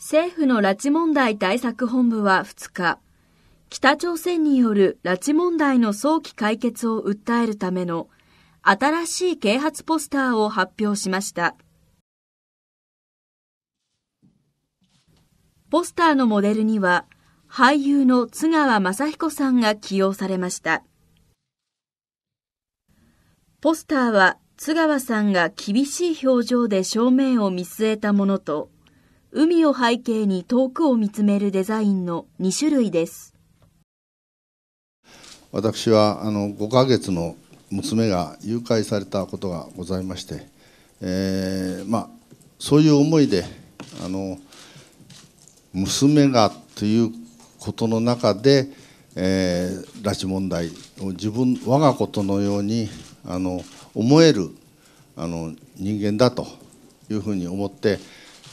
政府の拉致問題対策本部は2日、北朝鮮による拉致問題の早期解決を訴えるための新しい啓発ポスターを発表しました。ポスターのモデルには、俳優の津川雅彦さんが起用されました。ポスターは津川さんが厳しい表情で正面を見据えたものと、海を背景に遠くを見つめるデザインの2種類です。私はあの5ヶ月の娘が誘拐されたことがございまして、えー、まあ、そういう思いであの娘がということの中で、えー、拉致問題を自分我がことのようにあの思えるあの人間だというふうに思って。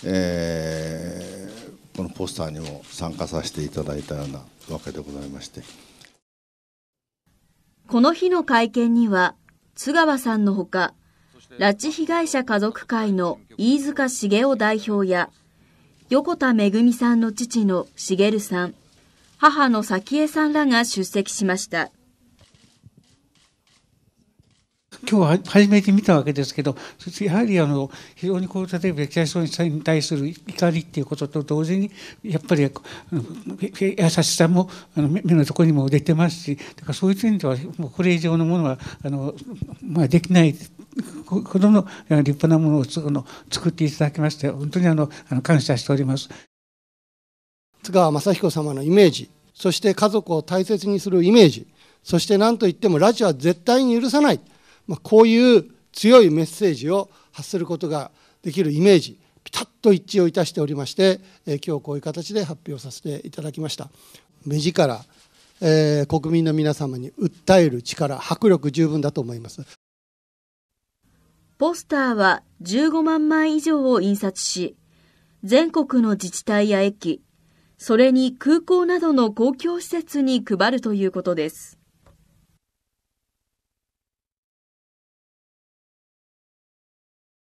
えー、このポスターにも参加させていただいたようなわけでございましてこの日の会見には津川さんのほか拉致被害者家族会の飯塚茂雄代表や横田めぐみさんの父の茂さん母の早紀江さんらが出席しました今日初めて見たわけですけどやはりあの非常にこう例えばキャストに対する怒りっていうことと同時にやっぱり優しさもあの目のところにも出てますしだからそういう点ではもうこれ以上のものはあの、まあ、できない子どの立派なものをつの作っていただきまして本当にあのあの感謝しております。津川雅彦様のイメージそして家族を大切にするイメージそして何といっても拉致は絶対に許さない。まあ、こういう強いメッセージを発することができるイメージピタッと一致をいたしておりまして、え今日こういう形で発表させていただきました目力、えー、国民の皆様に訴える力迫力十分だと思いますポスターは15万枚以上を印刷し全国の自治体や駅それに空港などの公共施設に配るということです